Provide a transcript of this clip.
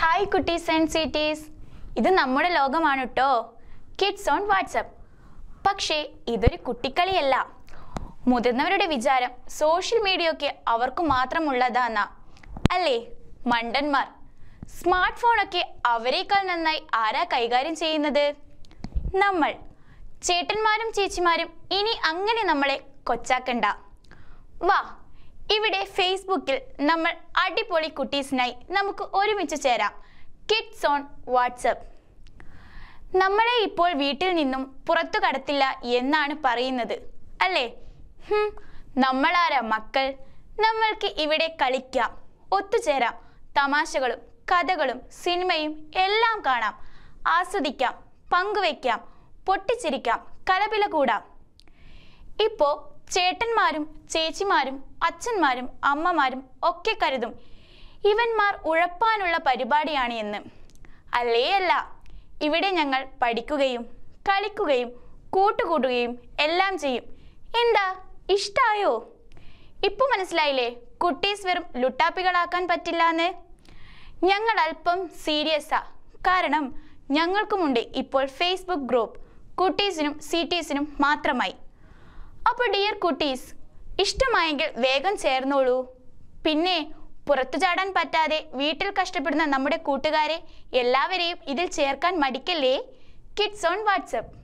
hi കുട്ടീസ് and sweeties ഇത് നമ്മുടെ ലോകമാണ് കേട്ടോ കിഡ്സ് ഓൺ വാട്സപ്പ് പക്ഷേ ഇതൊരു കുട്ടിക്കളിയല്ല മുതിർന്നവരുടെ വിചാരം സോഷ്യൽ ഒക്കെ അവർക്ക് മാത്രമുള്ളതാന്ന അല്ലേ മണ്ടന്മാർ സ്മാർട്ട് ഫോണൊക്കെ അവരെക്കാൾ നന്നായി ആരാ കൈകാര്യം ചെയ്യുന്നത് നമ്മൾ ചേട്ടന്മാരും ചേച്ചിമാരും ഇനി അങ്ങനെ നമ്മളെ കൊച്ചാക്കണ്ട വാ ഇവിടെ ഫേസ്ബുക്കിൽ നമ്മൾ അടിപൊളി കുട്ടീസിനായി നമുക്ക് ഒരുമിച്ച് ചേരാം കിഡ്സ് ഓൺ വാട്സപ്പ് നമ്മളെ ഇപ്പോൾ വീട്ടിൽ നിന്നും പുറത്തു കടത്തില്ല എന്നാണ് പറയുന്നത് അല്ലേ നമ്മളാരാ മക്കൾ നമ്മൾക്ക് ഇവിടെ കളിക്കാം ഒത്തുചേരാം തമാശകളും കഥകളും സിനിമയും എല്ലാം കാണാം ആസ്വദിക്കാം പങ്കുവയ്ക്കാം പൊട്ടിച്ചിരിക്കാം കലപില കൂടാം ഇപ്പോൾ ചേട്ടന്മാരും ചേച്ചിമാരും അച്ഛന്മാരും അമ്മമാരും ഒക്കെ കരുതും ഇവന്മാർ ഉഴപ്പാനുള്ള പരിപാടിയാണ് എന്ന് അല്ലേ അല്ല ഇവിടെ ഞങ്ങൾ പഠിക്കുകയും കളിക്കുകയും കൂട്ടുകൂട്ടുകയും എല്ലാം ചെയ്യും എന്താ ഇഷ്ടായോ ഇപ്പൊ മനസ്സിലായില്ലേ കുട്ടീസ് വെറും ലുട്ടാപ്പികളാക്കാൻ പറ്റില്ല എന്ന് ഞങ്ങൾ അല്പം സീരിയസാ കാരണം ഞങ്ങൾക്കുമുണ്ട് ഇപ്പോൾ ഫേസ്ബുക്ക് ഗ്രൂപ്പ് കുട്ടീസിനും സി മാത്രമായി അപ്പോൾ ഡിയർ കുട്ടീസ് ഇഷ്ടമായെങ്കിൽ വേഗം ചേർന്നോളൂ പിന്നെ പുറത്തു ചാടാൻ പറ്റാതെ വീട്ടിൽ കഷ്ടപ്പെടുന്ന നമ്മുടെ കൂട്ടുകാരെ എല്ലാവരെയും ഇതിൽ ചേർക്കാൻ മടിക്കല്ലേ കിഡ്സ് ഓൺ വാട്സപ്പ്